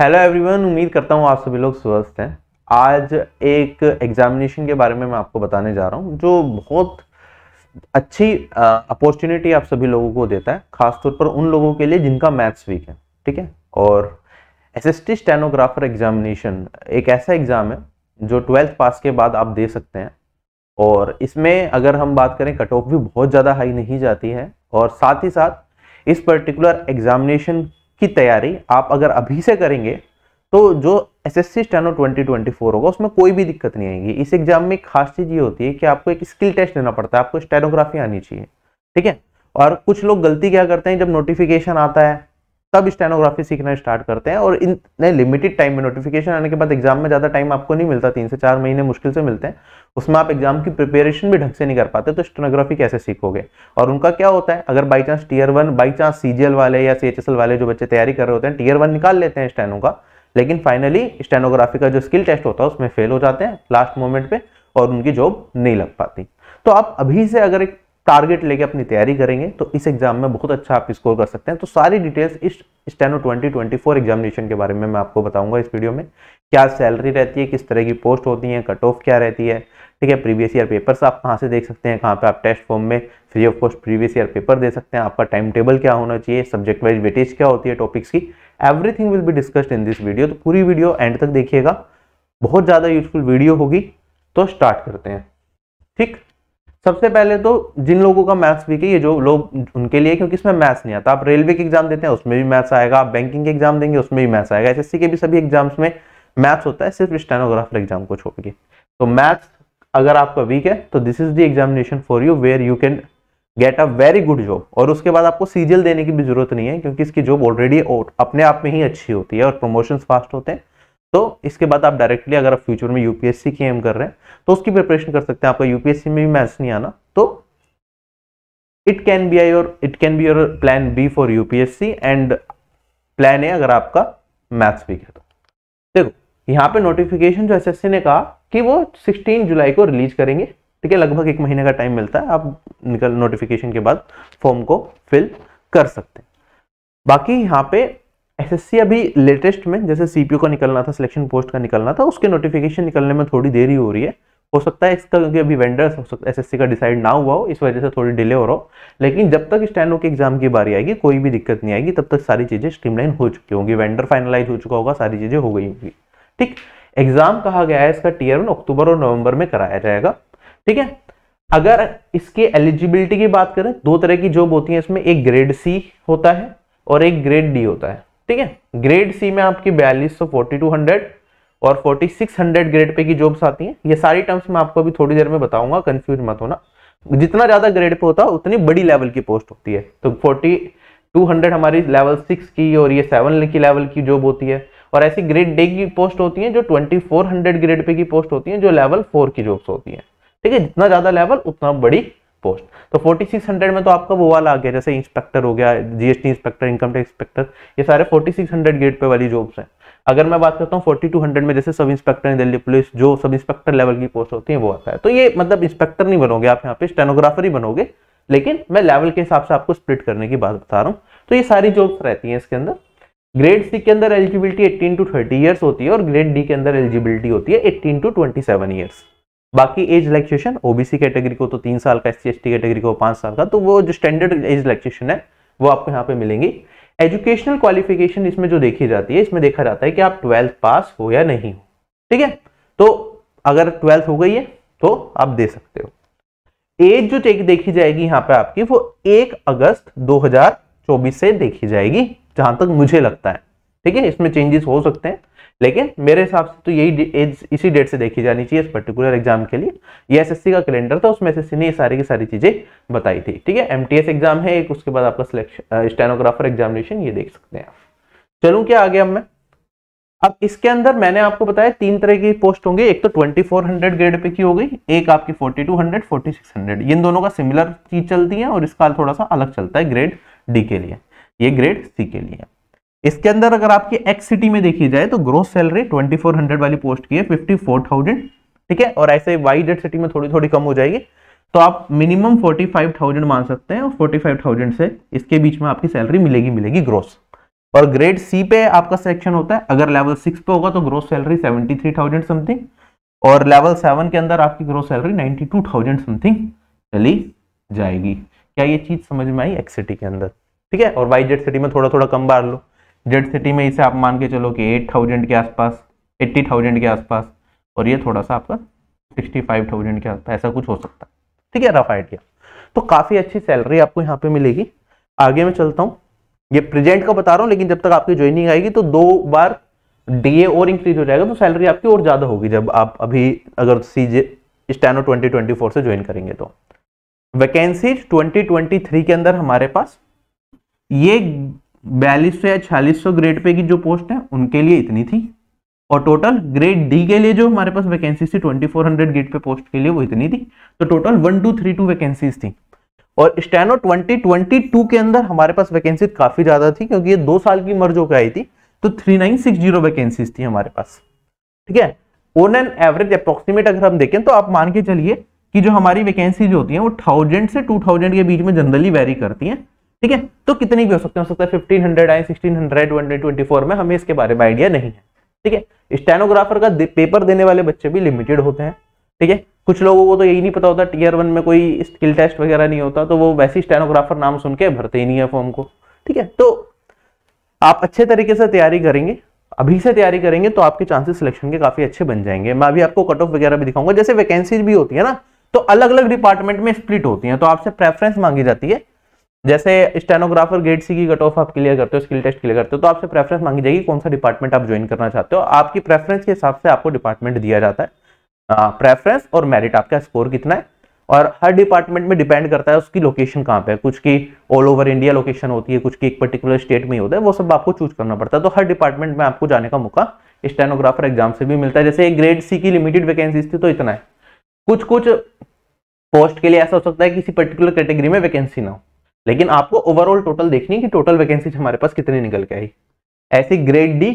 hello everyone उम्मीद करता हूँ आप सभी लोग स्वस्थ हैं आज एक एग्जामिनेशन के बारे में मैं आपको बताने जा रहा हूँ जो बहुत अच्छी अपॉर्चुनिटी आप सभी लोगों को देता है खासतौर पर उन लोगों के लिए जिनका मैथ्स वीक है ठीक है और S S T stenographer examination एक ऐसा एग्ज़ाम है जो ट्वेल्थ पास के बाद आप दे सकते हैं और इसमें अगर हम बात करें कट ऑफ भी बहुत ज़्यादा हाई नहीं जाती है और साथ ही साथ इस पर्टिकुलर एग्जामिनेशन की तैयारी आप अगर अभी से करेंगे तो जो S S C steno twenty twenty four होगा उसमें कोई भी दिक्कत नहीं आएगी इस एग्जाम में एक खास चीज़ ये होती है कि आपको एक स्किल टेस्ट देना पड़ता है आपको स्टेनोग्राफी आनी चाहिए ठीक है और कुछ लोग गलती क्या करते हैं जब नोटिफिकेशन आता है तब स्टेनोग्राफी सीखना स्टार्ट करते हैं और इन लिमिटेड टाइम में नोटिफिकेशन आने के बाद एग्जाम में ज़्यादा टाइम आपको नहीं मिलता तीन से चार महीने मुश्किल से मिलते हैं उसमें आप एग्जाम की प्रिपेरेशन भी ढंग से नहीं कर पाते तो स्टेनोग्राफी कैसे सीखोगे और उनका क्या होता है अगर by chance tier one by chance CGL वाले या सी वाले जो बच्चे तैयारी कर रहे होते हैं टीयर वन निकाल लेते हैं स्टेनो का लेकिन फाइनली स्टेनोग्राफी का जो स्किल टेस्ट होता है उसमें फेल हो जाते हैं लास्ट मोमेंट पे और उनकी जॉब नहीं लग पाती तो आप अभी से अगर एक टारगेट लेके अपनी तैयारी करेंगे तो इस एग्जाम में बहुत अच्छा आप स्कोर कर सकते हैं तो सारी डिटेल्स इस स्टेनो 2024 एग्जामिनेशन के बारे में मैं आपको बताऊंगा इस वीडियो में क्या सैलरी रहती है किस तरह की पोस्ट होती है कट ऑफ क्या रहती है ठीक है प्रीवियस ईयर पेपर्स आप कहाँ से देख सकते हैं कहाँ पर आप टेस्ट फॉर्म में free of cost previous year paper दे सकते हैं आपका टाइम टेबल क्या होना चाहिए सब्जेक्ट वाइज वेटेज क्या होती है टॉपिक्स की everything will be discussed in this video तो पूरी वीडियो एंड तक देखिएगा बहुत ज़्यादा यूजफुल वीडियो होगी तो स्टार्ट करते हैं ठीक सबसे पहले तो जिन लोगों का मैथ्स वीक है ये जो लोग उनके लिए क्योंकि इसमें मैथ्स नहीं आता आप रेलवे के एग्जाम देते हैं उसमें भी मैथ्स आएगा आप बैंकिंग के एग्जाम देंगे उसमें भी मैथ्स आएगा एसएससी के भी सभी एग्जाम्स में मैथ्स होता है सिर्फ स्टेनोग्राफर एग्जाम को छोड़ के तो मैथ्स अगर आपका वीक है तो this is the examination for you where you can get a very good job और उसके बाद आपको सीजियल देने की भी जरूरत नहीं है क्योंकि इसकी जॉब ऑलरेडी अपने आप में ही अच्छी होती है और प्रमोशन फास्ट होते हैं तो इसके बाद आप डायरेक्टली अगर आप फ्यूचर में यूपीएससी की एम कर रहे हैं तो उसकी प्रिपरेशन कर सकते हैं आपका यूपीएससी में भी मैथ्स नहीं आना तो इट कैन बी आई और it can be your plan B for UPSC and plan A अगर आपका मैथ्स वीक है तो देखो यहाँ पे नोटिफिकेशन जो एसएससी ने कहा कि वो 16 जुलाई को रिलीज करेंगे ठीक है लगभग एक महीने का टाइम मिलता है आप निकल नोटिफिकेशन के बाद फॉर्म को फिल कर सकते हैं बाकी यहाँ पे एसएससी अभी लेटेस्ट में जैसे सीपीयू का निकलना था सिलेक्शन पोस्ट का निकलना था उसके नोटिफिकेशन निकलने में थोड़ी देरी हो रही है हो सकता है इसका क्योंकि अभी वेंडर्स हो सकता है एसएससी का डिसाइड ना हुआ हो इस वजह से थोड़ी डिले हो रहा हो लेकिन जब तक स्टैंडो के एग्जाम की बारी आएगी कोई भी दिक्कत नहीं आएगी तब तक सारी चीज़ें स्ट्रीमलाइन हो चुकी होंगी वेंडर फाइनलाइज हो चुका होगा सारी चीज़ें हो गई होंगी ठीक एग्जाम कहा गया है इसका टीयर वन अक्टूबर और नवंबर में कराया जाएगा ठीक है अगर इसके एलिजिबिलिटी की बात करें दो तरह की जॉब होती है इसमें एक ग्रेड सी होता है और एक ग्रेड डी होता है ठीक है ग्रेड सी में आपकी बयालीस सौ फोर्टी टू हंड्रेड और forty six hundred grade pay की जॉब्स आती हैं ये सारी टर्म्स मैं आपको अभी थोड़ी देर में बताऊंगा कंफ्यूज मत होना जितना ज़्यादा ग्रेड पे होता है उतनी बड़ी लेवल की पोस्ट होती है तो फोर्टी टू हंड्रेड हमारी लेवल सिक्स की और ये सेवन की लेवल की जॉब होती है और ऐसी ग्रेड डे की पोस्ट होती है जो twenty four hundred grade pay की पोस्ट होती है जो लेवल फोर की जॉब्स होती है ठीक है जितना ज़्यादा लेवल उतना बड़ी पोस्ट तो 4600 में तो आपका वो वाला आ गया जैसे इंस्पेक्टर हो गया GST inspector income tax inspector ये सारे 4600 गेट पे वाली जॉब्स हैं अगर मैं बात करता हूँ 4200 में जैसे सब इंस्पेक्टर इन दिल्ली पुलिस जो सब इंस्पेक्टर लेवल की पोस्ट होती है वो आता है तो ये मतलब इंस्पेक्टर नहीं बनोगे आप यहाँ पे स्टेनोग्राफर ही बनोगे लेकिन मैं लेवल के हिसाब से आपको स्प्लिट करने की बात बता रहा हूँ तो ये सारी जॉब्स रहती हैं इसके अंदर ग्रेड सी के अंदर एलिजिबिलिटी 18 टू 30 इयर्स होती है और ग्रेड डी के अंदर एलिजिबिलिटी होती है 18 टू 27 इयर्स बाकी एज रिलैक्सेशन ओबीसी कैटेगरी को तो तीन साल का एस सी कैटेगरी को पांच साल का तो वो जो स्टैंडर्ड एज रिलैक्सेशन है वो आपको यहाँ पे मिलेंगी एजुकेशनल क्वालिफिकेशन इसमें जो देखी जाती है इसमें देखा जाता है कि आप ट्वेल्थ पास हो या नहीं हो ठीक है तो अगर ट्वेल्थ हो गई है तो आप दे सकते हो एज जो देखी जाएगी यहाँ पे आपकी वो एक अगस्त दो से देखी जाएगी जहां तक मुझे लगता है ठीक है इसमें चेंजेस हो सकते हैं लेकिन मेरे हिसाब से तो यही एज इसी डेट से देखी जानी चाहिए इस पर्टिकुलर एग्जाम के लिए ये एसएससी का कैलेंडर था उसमें एसएससी ने ये सारी की सारी चीजें बताई थी ठीक है एमटीएस एग्जाम है एक उसके बाद आपका सिलेक्शन स्टेनोग्राफर एग्जामिनेशन ये देख सकते हैं आप चलूँ क्या आगे अब मैं अब इसके अंदर मैंने आपको बताया तीन तरह की पोस्ट होंगे एक तो 2400 ग्रेड पे की हो गई एक आपकी 4200 4600 इन दोनों का सिमिलर चीज चलती है और इसका थोड़ा सा अलग चलता है ग्रेड डी के लिए ये ग्रेड सी के लिए इसके अंदर अगर आपकी एक्स सिटी में देखी जाए तो ग्रोथ सैलरी 2400 वाली पोस्ट की है 54,000 ठीक है और ऐसे वाई जेड सिटी में थोड़ी थोड़ी कम हो जाएगी तो आप मिनिमम 45,000 मान सकते हैं और 45,000 से इसके बीच में आपकी सैलरी मिलेगी मिलेगी ग्रोथ और ग्रेड सी पे आपका सिलेक्शन होता है अगर लेवल सिक्स पे होगा तो ग्रोथ सैलरी थाउजेंड समथिंग और लेवल सेवन के अंदर आपकी ग्रोथ सैलरी थाउजेंड समथिंग चली जाएगी क्या ये चीज़ समझ में आई एक्स सिटी के अंदर ठीक है और वाई जेड सिटी में थोड़ा थोड़ा कम बार लो जेड सिटी में इसे आप मान के चलो कि एट थाउजेंड के आसपास एट्टी थाउजेंड के आसपास और ये थोड़ा सा आपका सिक्सटी फाइव थाउजेंड के आसपास ऐसा कुछ हो सकता है ठीक है रफ आइडिया तो काफ़ी अच्छी सैलरी आपको यहाँ पे मिलेगी आगे मैं चलता हूँ ये प्रेजेंट का बता रहा हूँ लेकिन जब तक आपकी ज्वाइनिंग आएगी तो दो बार डी और इंक्रीज हो जाएगा तो सैलरी आपकी और ज़्यादा होगी जब आप अभी अगर C J steno twenty twenty four से ज्वाइन करेंगे तो वैकेंसी 2023 के अंदर हमारे पास ये बयालीस सौ या छियालीस सौ ग्रेड पे की जो पोस्ट है उनके लिए इतनी थी और टोटल ग्रेड डी के लिए जो हमारे पास वैकेंसी थी 2400 ग्रेड पे पोस्ट के लिए वो इतनी थी तो total one two three two vacancies थी और स्टैनो 2022 के अंदर हमारे पास वैकेंसी काफी ज्यादा थी क्योंकि ये दो साल की मर्ज होकर आई थी तो 3960 वैकेंसीज थी हमारे पास ठीक है ऑन एन एवरेज अप्रोक्सीमेट अगर हम देखें तो आप मान के चलिए कि जो हमारी वैकेंसीज होती हैं वो थाउजेंड से टू थाउजेंड के बीच में जनरली वेरी करती हैं ठीक है तो कितने भी हो सकते हैं हो सकता है फिफ्टीन हंड्रेड आए sixteen hundred one twenty four में हमें इसके बारे में आइडिया नहीं है ठीक है स्टेनोग्राफर का दे, पेपर देने वाले बच्चे भी लिमिटेड होते हैं ठीक है कुछ लोगों को तो यही नहीं पता होता टीयर वन में कोई स्किल टेस्ट वगैरह नहीं होता तो वो वैसे ही स्टेनोग्राफर नाम सुन के भरते ही नहीं है फॉर्म को ठीक है तो आप अच्छे तरीके से तैयारी करेंगे अभी से तैयारी करेंगे तो आपके चांसेस सिलेक्शन के काफी अच्छे बन जाएंगे मैं अभी आपको कट ऑफ वगैरह भी दिखाऊंगा जैसे वैकेंसीज भी होती है ना तो अलग अलग डिपार्टमेंट में स्प्लिट होती है तो आपसे प्रेफरेंस मांगी जाती है जैसे स्टेनोग्राफर ग्रेड सी की कट ऑफ आप क्लियर करते हो स्किल टेस्ट क्लियर करते हो तो आपसे प्रेफरेंस मांगी जाएगी कौन सा डिपार्टमेंट आप ज्वाइन करना चाहते हो आपकी प्रेफरेंस के हिसाब से आपको डिपार्टमेंट दिया जाता है प्रेफरेंस और मेरिट आपका स्कोर कितना है और हर डिपार्टमेंट में डिपेंड करता है उसकी लोकेशन कहाँ पे है कुछ की ऑल ओवर इंडिया लोकेशन होती है कुछ की एक पर्टिकुलर स्टेट में होता है वो सब आपको चूज करना पड़ता है तो हर डिपार्टमेंट में आपको जाने का मौका स्टेनोग्राफर एग्जाम से भी मिलता है जैसे ग्रेड सी की लिमिटेड वैकेंसीज थी तो इतना है कुछ कुछ पोस्ट के लिए ऐसा हो सकता है किसी पर्टिकुलर कैटेगरी में वैकेंसी ना हो लेकिन आपको ओवरऑल टोटल देखनी है कि टोटल वैकेंसीज हमारे पास कितनी निकल के आई ऐसे ग्रेड डी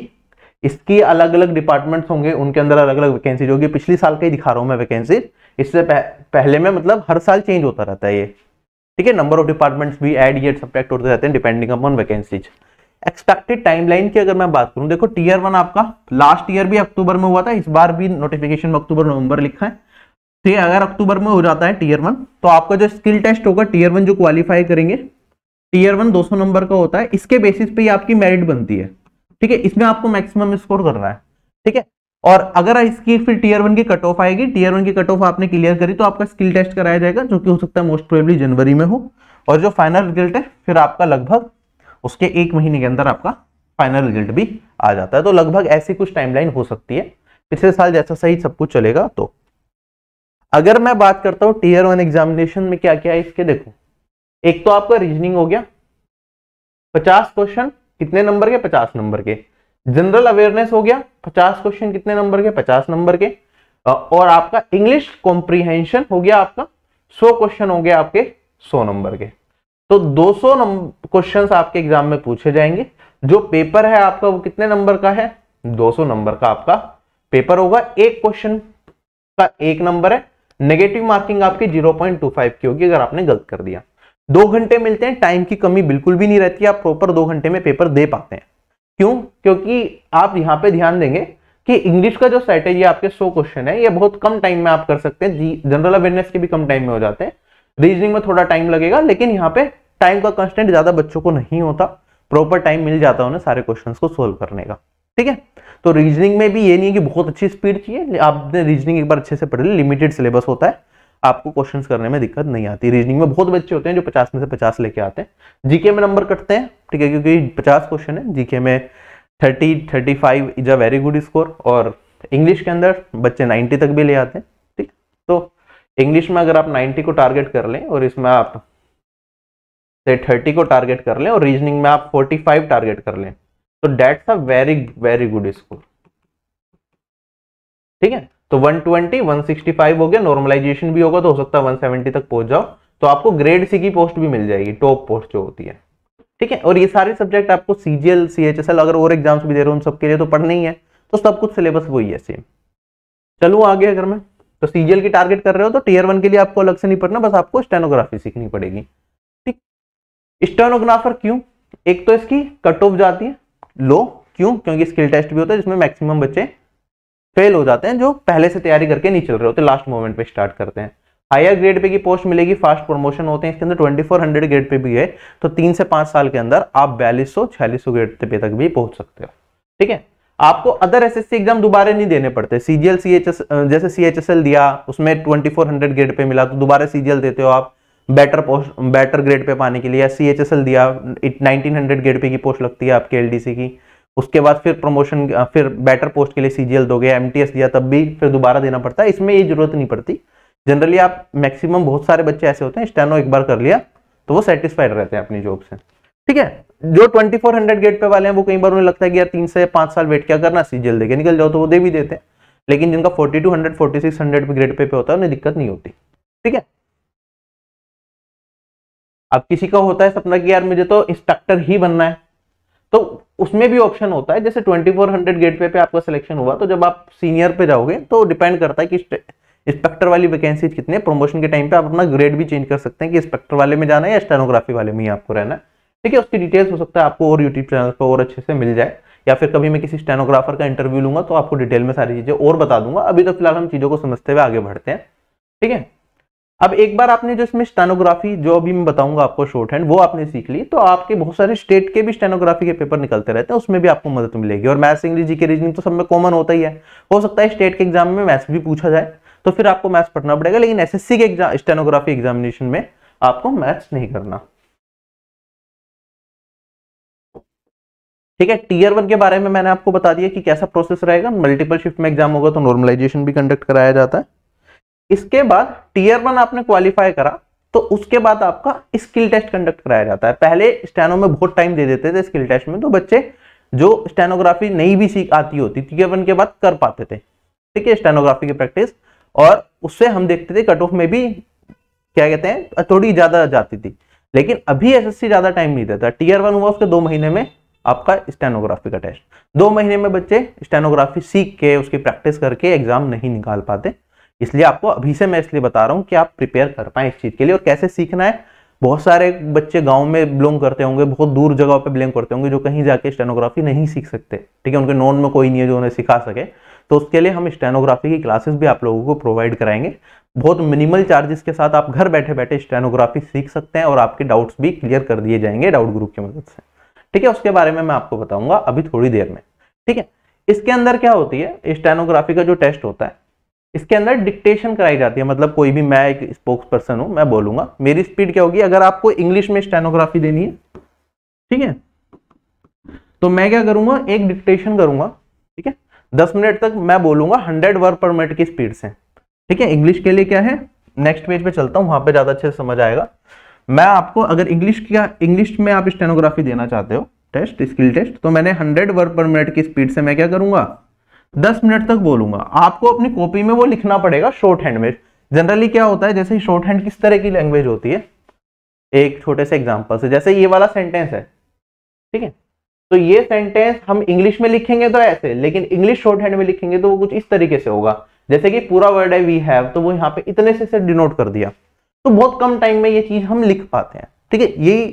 इसकी अलग अलग डिपार्टमेंट्स होंगे उनके अंदर अलग अलग वैकेंसीज होगी पिछले साल का ही दिखा रहा हूँ मैं वैकेंसीज इससे पह, पहले में मतलब हर साल चेंज होता रहता है ये ठीक है नंबर ऑफ डिपार्टमेंट्स भी एड ये सब्जेक्ट होते रहते हैं depending upon vacancies expected timeline की अगर मैं बात करूं देखो टीयर वन आपका लास्ट ईयर भी अक्टूबर में हुआ था इस बार भी नोटिफिकेशन में अक्टूबर नवंबर लिखा है ठीक तो है अगर अक्टूबर में हो जाता है टीयर वन तो आपका जो स्किल टेस्ट होगा टीयर वन जो क्वालिफाई करेंगे टीयर वन 200 नंबर का होता है इसके बेसिस पे ही आपकी मेरिट बनती है ठीक है इसमें आपको मैक्सिमम स्कोर कर रहा है ठीक है और अगर इसकी फिर टीयर वन की कट ऑफ आएगी टीयर वन की कट ऑफ आपने क्लियर करी तो आपका स्किल टेस्ट कराया जाएगा जो कि हो सकता है मोस्ट प्रोबेबली जनवरी में हो और जो फाइनल रिजल्ट है फिर आपका लगभग उसके एक महीने के अंदर आपका फाइनल रिजल्ट भी आ जाता है तो लगभग ऐसी कुछ टाइमलाइन हो सकती है पिछले साल जैसा सही सब कुछ चलेगा तो अगर मैं बात करता हूं टीयर वन एग्जामिनेशन में क्या क्या है इसके देखो एक तो आपका रीजनिंग हो गया पचास क्वेश्चन कितने नंबर के पचास नंबर के जनरल अवेयरनेस हो गया पचास क्वेश्चन कितने नंबर के पचास नंबर के और आपका इंग्लिश कॉम्प्रीहेंशन हो गया आपका सौ क्वेश्चन हो गया आपके सौ नंबर के तो 200 क्वेश्चन आपके एग्जाम में पूछे जाएंगे जो पेपर है आपका वो कितने नंबर का है दो नंबर का आपका पेपर होगा एक क्वेश्चन का एक नंबर है नेगेटिव मार्किंग आपकी 0.25 की होगी अगर आपने गलत कर दिया दो घंटे मिलते हैं टाइम की कमी बिल्कुल भी नहीं रहती आप प्रॉपर दो घंटे में पेपर दे पाते हैं क्यों क्योंकि आप यहां पे ध्यान देंगे कि इंग्लिश का जो सेट है ये आपके सौ क्वेश्चन है ये बहुत कम टाइम में आप कर सकते हैं जनरल अवेयरनेस के भी कम टाइम में हो जाते हैं रीजनिंग में थोड़ा टाइम लगेगा लेकिन यहाँ पे टाइम का कंस्टेंट ज्यादा बच्चों को नहीं होता प्रॉपर टाइम मिल जाता है उन्हें सारे क्वेश्चन को सोल्व करने का ठीक है तो रीजनिंग में भी ये नहीं है कि बहुत अच्छी स्पीड चाहिए आपने रीजनिंग एक बार अच्छे से पढ़ ली लिमिटेड सिलेबस होता है आपको क्वेश्चंस करने में दिक्कत नहीं आती रीजनिंग में बहुत बच्चे होते हैं जो पचास में से पचास लेके आते हैं जीके में नंबर कटते हैं ठीक है क्योंकि पचास क्वेश्चन है जीके में thirty five is a very good score और इंग्लिश के अंदर बच्चे नाइन्टी तक भी ले आते हैं ठीक तो इंग्लिश में अगर आप नाइन्टी को टारगेट कर लें और इसमें आप थर्टी को टारगेट कर लें और रीजनिंग में आप फोर्टी फाइव टारगेट कर लें तो that's a very very good score ठीक है तो 120, 165 हो गया नॉर्मलाइजेशन भी होगा तो हो सकता है 170 तक पहुंच जाओ तो आपको ग्रेड सी की पोस्ट भी मिल जाएगी टॉप पोस्ट जो होती है ठीक है और ये सारे सब्जेक्ट आपको सीजीएल सीएचएसएल अगर और एग्जाम्स भी दे रहे हो उन सबके लिए तो पढ़ना ही है तो सब कुछ सिलेबस वही है सेम चलू आगे अगर मैं तो सीजीएल की टारगेट कर रहे हो तो टीयर वन के लिए आपको अलग से नहीं पढ़ना बस आपको स्टेनोग्राफी सीखनी पड़ेगी ठीक स्टेनोग्राफर क्यों एक तो इसकी कट ऑफ जाती है लो क्यों क्योंकि स्किल टेस्ट भी होता है जिसमें मैक्सिमम बच्चे फेल हो जाते हैं जो पहले से तैयारी करके नहीं चल रहे होते लास्ट मोमेंट पे स्टार्ट करते हैं हायर ग्रेड पे की पोस्ट मिलेगी फास्ट प्रमोशन होते हैं इसके अंदर 2400 ग्रेड पे भी है तो तीन से पांच साल के अंदर आप बयालीस सौ छियालीस सौ ग्रेड पे तक भी पहुंच सकते हो ठीक है आपको अदर सी एग्जाम दोबारा नहीं देने पड़ते सीजीएल एस जैसे एल दिया उसमें हंड्रेड ग्रेड पे मिला तो दोबारा सीजीएल देते हो आप better post better grade pay पाने के लिए या सी एच एस एल दिया नाइनटीन हंड्रेड ग्रेड पे की पोस्ट लगती है आपके एल डी सी की उसके बाद फिर प्रमोशन फिर बेटर पोस्ट के लिए सी जी एल दोगे एम टी एस दिया तब भी फिर दोबारा देना पड़ता है इसमें ये जरूरत नहीं पड़ती जनरली आप मैक्सिमम बहुत सारे बच्चे ऐसे होते हैं स्टेनो एक बार कर लिया तो वो सेटिस्फाइड रहते हैं अपनी जॉब से ठीक है जो ट्वेंटी फोर हंड्रेड ग्रेड पे वाले हैं वो कई बार उन्हें लगता है कि यार तीन से पाँच साल वेट क्या करना सी एल देके निकल जाओ तो वो दे भी देते हैं लेकिन जिनका forty forty two hundred six hundred grade pay पे होता है उन्हें दिक्कत नहीं होती ठीक है अब किसी का होता है सपना कि यार मुझे तो इंस्ट्रक्टर ही बनना है तो उसमें भी ऑप्शन होता है जैसे 2400 गेट पे पे आपका सिलेक्शन हुआ तो जब आप सीनियर पे जाओगे तो डिपेंड करता है कि इंस्पेक्टर वाली वैकेंसीज कितनी है प्रमोशन के टाइम पे आप अपना ग्रेड भी चेंज कर सकते हैं कि इंस्पेक्टर वाले में जाना है या स्टेनोग्राफी वाले में ही आपको रहना है ठीक है उसकी डिटेल्स हो सकता है आपको और यूट्यूब चैनल पर और अच्छे से मिल जाए या फिर कभी मैं किसी स्टेनोग्राफर का इंटरव्यू लूंगा तो आपको डिटेल में सारी चीज़ें और बता दूंगा अभी तो फिलहाल हम चीज़ों को समझते हुए आगे बढ़ते हैं ठीक है अब एक बार आपने जो इसमें स्टेनोग्राफी जो अभी मैं बताऊंगा आपको शॉर्ट हैंड वो आपने सीख ली तो आपके बहुत सारे स्टेट के भी स्टेनोग्राफी के पेपर निकलते रहते हैं उसमें भी आपको मदद मिलेगी और मैथ्स इंग्लिश जी के रीजनिंग तो सब में कॉमन होता ही है हो सकता है स्टेट के एग्जाम में मैथ्स भी पूछा जाए तो फिर आपको मैथ्स पढ़ना पड़ेगा लेकिन एस के एग्जाम स्टेनोग्राफी एग्जामिनेशन में आपको मैथ्स नहीं करना ठीक है टीयर वन के बारे में मैंने आपको बता दिया कि कैसा प्रोसेस रहेगा मल्टीपल शिफ्ट में एग्जाम होगा तो नॉर्मलाइजेशन भी कंडक्ट कराया जाता है इसके बाद टीयर वन आपने क्वालिफाई करा तो उसके बाद आपका स्किल टेस्ट कंडक्ट कराया जाता है पहले स्टेनो में बहुत टाइम दे देते थे स्किल टेस्ट में तो बच्चे जो स्टेनोग्राफी नहीं भी सीख आती होती टीयर वन के बाद कर पाते थे ठीक है स्टेनोग्राफी की प्रैक्टिस और उससे हम देखते थे कट ऑफ में भी क्या कहते हैं थोड़ी ज्यादा जाती थी लेकिन अभी एसएससी ज्यादा टाइम नहीं देता टीयर वन हुआ उसके दो महीने में आपका स्टेनोग्राफी का टेस्ट दो महीने में बच्चे स्टेनोग्राफी सीख के उसकी प्रैक्टिस करके एग्जाम नहीं निकाल पाते इसलिए आपको अभी से मैं इसलिए बता रहा हूँ कि आप प्रिपेयर कर पाए इस चीज़ के लिए और कैसे सीखना है बहुत सारे बच्चे गांव में बिलोंग करते होंगे बहुत दूर जगह पे बिलोंग करते होंगे जो कहीं जाके स्टेनोग्राफी नहीं सीख सकते ठीक है उनके नॉन में कोई नहीं है जो उन्हें सिखा सके तो उसके लिए हम स्टेनोग्राफी की क्लासेस भी आप लोगों को प्रोवाइड कराएंगे बहुत मिनिमल चार्जेस के साथ आप घर बैठे बैठे स्टेनोग्राफी सीख सकते हैं और आपके डाउट्स भी क्लियर कर दिए जाएंगे डाउट ग्रुप की मदद से ठीक है उसके बारे में मैं आपको बताऊंगा अभी थोड़ी देर में ठीक है इसके अंदर क्या होती है स्टेनोग्राफी का जो टेस्ट होता है इसके अंदर डिक्टेशन कराई जाती है मतलब कोई भी मैं एक स्पोक्स पर्सन हूं मैं बोलूंगा मेरी स्पीड क्या होगी अगर आपको इंग्लिश में स्टेनोग्राफी देनी है ठीक है तो मैं क्या करूंगा एक डिक्टेशन करूंगा ठीक है दस मिनट तक मैं बोलूंगा हंड्रेड वर्ड पर मिनट की स्पीड से ठीक है इंग्लिश के लिए क्या है नेक्स्ट पेज पे चलता हूं वहां पे ज्यादा अच्छे से समझ आएगा मैं आपको अगर इंग्लिश क्या इंग्लिश में आप स्टेनोग्राफी देना चाहते हो टेस्ट स्किल टेस्ट तो मैंने हंड्रेड वर्ड पर मिनट की स्पीड से मैं क्या करूंगा दस मिनट तक बोलूंगा आपको अपनी कॉपी में वो लिखना पड़ेगा शॉर्ट हैंड में जनरली क्या होता है जैसे ही शॉर्ट हैंड किस तरह की लैंग्वेज होती है एक छोटे से एग्जाम्पल से जैसे ये वाला सेंटेंस है ठीक है तो ये सेंटेंस हम इंग्लिश में लिखेंगे तो ऐसे लेकिन इंग्लिश शॉर्ट हैंड में लिखेंगे तो वो कुछ इस तरीके से होगा जैसे कि पूरा वर्ड है वी हैव तो वो यहाँ पे इतने से, से डिनोट कर दिया तो बहुत कम टाइम में ये चीज हम लिख पाते हैं ठीक है यही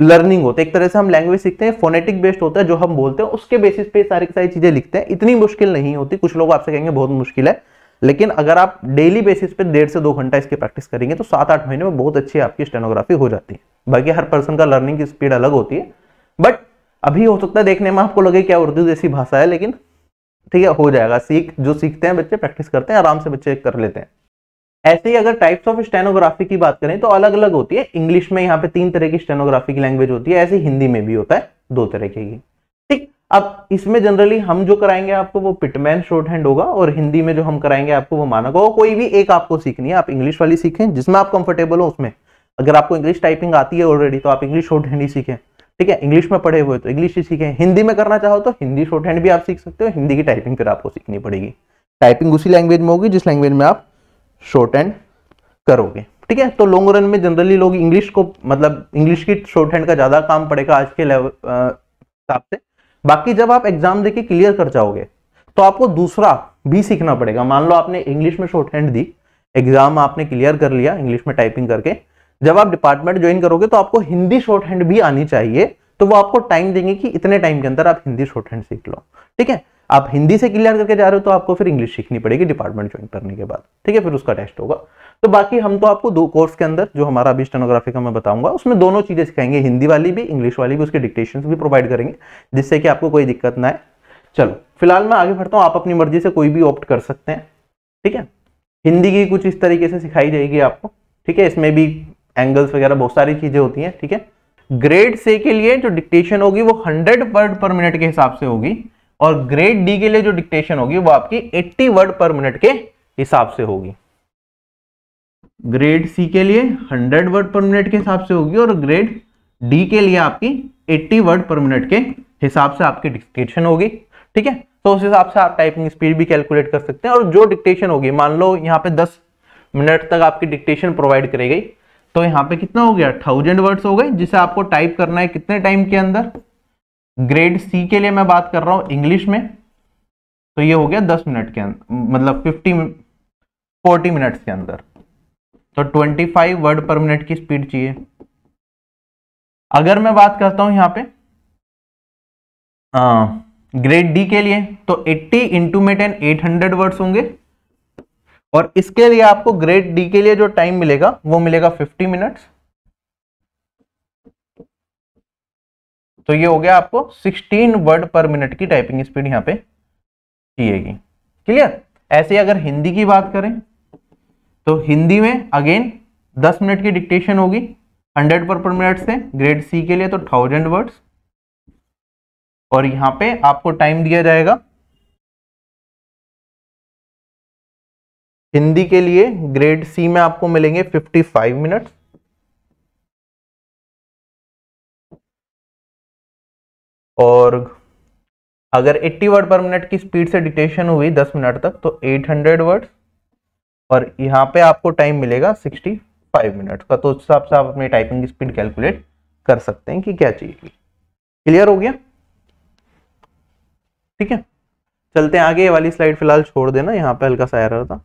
लर्निंग होता है एक तरह से हम लैंग्वेज सीखते हैं फोनेटिक बेस्ड होता है जो हम बोलते हैं उसके बेसिस पे सारी सारी चीजें लिखते हैं इतनी मुश्किल नहीं होती कुछ लोग आपसे कहेंगे बहुत मुश्किल है लेकिन अगर आप डेली बेसिस पे डेढ़ से दो घंटा इसकी प्रैक्टिस करेंगे तो सात आठ महीने में बहुत अच्छी आपकी स्टेनोग्राफी हो जाती है बाकी हर पर्सन का लर्निंग की स्पीड अलग होती है बट अभी हो सकता है देखने में आपको लगे क्या उर्दू जैसी भाषा है लेकिन ठीक है हो जाएगा सीख जो सीखते हैं बच्चे प्रैक्टिस करते हैं आराम से बच्चे कर लेते हैं ऐसे ही अगर टाइप्स ऑफ स्टेनोग्राफी की बात करें तो अलग अलग होती है इंग्लिश में यहाँ पे तीन तरह की स्टेनोग्राफी की लैंग्वेज होती है ऐसे हिंदी में भी होता है दो तरह की ठीक अब इसमें जनरली हम जो कराएंगे आपको वो पिटमैन शॉर्ट हैंड होगा और हिंदी में जो हम कराएंगे आपको वो मानक होगा कोई भी एक आपको सीखनी है आप इंग्लिश वाली सीखें जिसमें आप कंफर्टेबल हो उसमें अगर आपको इंग्लिश टाइपिंग आती है ऑलरेडी तो आप इंग्लिश शॉर्ट हैंड ही सीखें ठीक है इंग्लिश में पढ़े हुए तो इंग्लिश ही सीखें हिंदी में करना चाहो तो हिंदी शॉर्ट हैंड भी आप सीख सकते हो हिंदी की टाइपिंग फिर आपको सीखनी पड़ेगी टाइपिंग उसी लैंग्वेज में होगी जिस लैंग्वेज में आप शॉर्ट हैंड करोगे ठीक है तो लॉन्ग रन में जनरली लोग इंग्लिश को मतलब इंग्लिश की शॉर्ट हैंड का ज़्यादा काम पड़ेगा आज के लेवल हिसाब से बाकी जब आप एग्जाम देके क्लियर कर जाओगे तो आपको दूसरा भी सीखना पड़ेगा मान लो आपने इंग्लिश में शॉर्ट हैंड दी एग्जाम आपने क्लियर कर लिया इंग्लिश में टाइपिंग करके जब आप डिपार्टमेंट ज्वाइन करोगे तो आपको हिंदी शॉर्ट हैंड भी आनी चाहिए तो वो आपको टाइम देंगे कि इतने टाइम के अंदर आप हिंदी शॉर्ट हैंड सीख लो ठीक है आप हिंदी से क्लियर करके जा रहे हो तो आपको फिर इंग्लिश सीखनी पड़ेगी डिपार्टमेंट ज्वाइन करने के बाद ठीक है फिर उसका टेस्ट होगा तो बाकी हम तो आपको दो कोर्स के अंदर जो हमारा अभी स्टेनोग्राफी का मैं बताऊंगा उसमें दोनों चीज़ें सिखाएंगे हिंदी वाली भी इंग्लिश वाली भी उसके डिक्टेशन भी प्रोवाइड करेंगे जिससे कि आपको कोई दिक्कत ना आए चलो फिलहाल मैं आगे बढ़ता हूँ आप अपनी मर्जी से कोई भी ऑप्ट कर सकते हैं ठीक है हिंदी की कुछ इस तरीके से सिखाई जाएगी आपको ठीक है इसमें भी एंगल्स वगैरह बहुत सारी चीज़ें होती हैं ठीक है ग्रेड से के लिए जो डिक्टेशन होगी वो हंड्रेड वर्ड पर मिनट के हिसाब से होगी और ग्रेड डी के लिए जो डिक्टेशन होगी वो आपकी 80 वर्ड पर मिनट के हिसाब से होगी ग्रेड सी के लिए 100 वर्ड पर मिनट के हिसाब से होगी और ग्रेड डी के लिए आपकी 80 वर्ड पर मिनट के हिसाब से आपकी डिक्टेशन होगी ठीक है तो उस हिसाब से आप टाइपिंग स्पीड भी कैलकुलेट कर सकते हैं और जो डिक्टेशन होगी मान लो यहाँ पे दस मिनट तक आपकी डिक्टेशन प्रोवाइड करेगी तो यहाँ पे कितना हो गया थाउजेंड वर्ड्स हो गए जिसे आपको टाइप करना है कितने टाइम के अंदर ग्रेड सी के लिए मैं बात कर रहा हूं इंग्लिश में तो ये हो गया दस मिनट के अंदर मतलब फिफ्टी फोर्टी मिनट्स के अंदर तो twenty five word per minute की स्पीड चाहिए अगर मैं बात करता हूं यहां पे आ, ग्रेड डी के लिए तो एट्टी इंटू में टेन एट हंड्रेड वर्ड्स होंगे और इसके लिए आपको ग्रेड डी के लिए जो टाइम मिलेगा वो मिलेगा फिफ्टी मिनट्स तो ये हो गया आपको 16 वर्ड पर मिनट की टाइपिंग स्पीड यहां पे चाहिएगी क्लियर ऐसे अगर हिंदी की बात करें तो हिंदी में अगेन 10 मिनट की डिक्टेशन होगी 100 पर पर मिनट से ग्रेड सी के लिए तो 1000 वर्ड्स और यहां पे आपको टाइम दिया जाएगा हिंदी के लिए ग्रेड सी में आपको मिलेंगे 55 मिनट्स और अगर 80 वर्ड पर मिनट की स्पीड से डिटेशन हुई 10 मिनट तक तो 800 हंड्रेड वर्ड और यहाँ पे आपको टाइम मिलेगा 65 फाइव मिनट का तो उस हिसाब से आप अपनी टाइपिंग स्पीड कैलकुलेट कर सकते हैं कि क्या चाहिए क्लियर हो गया ठीक है चलते हैं आगे ये वाली स्लाइड फिलहाल छोड़ देना यहाँ पे हल्का सा रहा था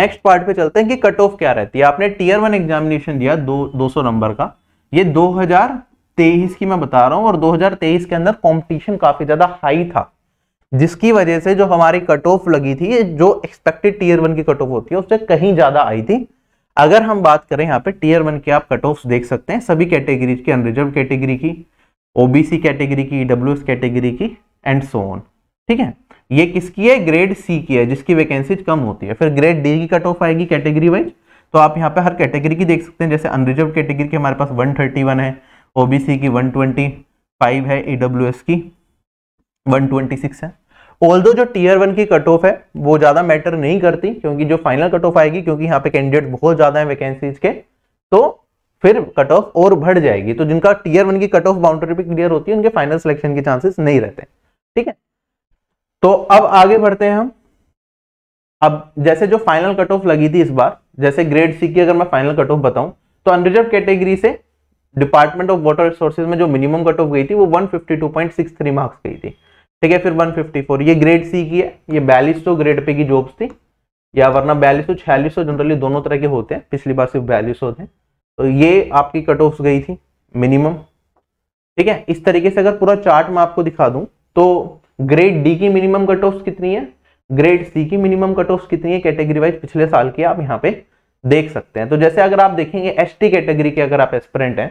नेक्स्ट पार्ट पे चलते हैं कि कट ऑफ क्या रहती है आपने टीयर वन एग्जामिनेशन दिया दो 200 नंबर का ये 2000 2023 की मैं बता रहा हूँ और 2023 के अंदर कंपटीशन काफी ज्यादा हाई था जिसकी वजह से जो हमारी कट ऑफ लगी थी जो एक्सपेक्टेड टीयर वन की कट ऑफ होती है उससे कहीं ज्यादा आई थी अगर हम बात करें यहाँ पे टीयर वन के आप कट ऑफ देख सकते हैं सभी कैटेगरीज की अनरिजर्व कैटेगरी की ओबीसी कैटेगरी की डब्ल्यू e कैटेगरी की एंड सो ऑन ठीक है ये किसकी है ग्रेड सी की है जिसकी वैकेंसीज कम होती है फिर ग्रेड डी की कट ऑफ आएगी कैटेगरी वाइज तो आप यहाँ पे हर कैटेगरी की देख सकते हैं जैसे अनरिजर्व कैटेगरी की हमारे पास 131 है ओबीसी की 125 है ईडब्ल्यूएस e की 126 है ऑल जो टीयर वन की कट ऑफ है वो ज़्यादा मैटर नहीं करती क्योंकि जो फाइनल कट ऑफ आएगी क्योंकि यहाँ पे कैंडिडेट बहुत ज़्यादा है वैकेंसीज के तो फिर कट ऑफ और बढ़ जाएगी तो जिनका टीयर वन की कट ऑफ बाउंड्री भी क्लियर होती है उनके फाइनल सिलेक्शन के चांसेस नहीं रहते ठीक है तो अब आगे बढ़ते हैं हम अब जैसे जो फाइनल कट ऑफ लगी थी इस बार जैसे ग्रेड सी की अगर मैं फाइनल कट ऑफ बताऊं तो अनरिजर्व कैटेगरी से डिपार्टमेंट ऑफ वाटर रिसोर्सेज में जो मिनिमम कट ऑफ गई थी वो 152.63 मार्क्स गई थी ठीक है फिर 154 ये ग्रेड सी की है ये बयालीस ग्रेड पे की जॉब्स थी या वरना बयालीस सौ छियालीस सौ जनरली दोनों तरह के होते हैं पिछली बार सिर्फ बयालीस होते तो ये आपकी कट ऑफ गई थी मिनिमम ठीक है इस तरीके से अगर पूरा चार्ट मैं आपको दिखा दूं तो ग्रेड डी की मिनिमम कट ऑफ कितनी है ग्रेड सी की मिनिमम कट ऑफ कितनी है कैटेगरी वाइज पिछले साल की आप यहाँ पे देख सकते हैं तो जैसे अगर आप देखेंगे एस टी कैटेगरी के अगर आप एस्परेंट हैं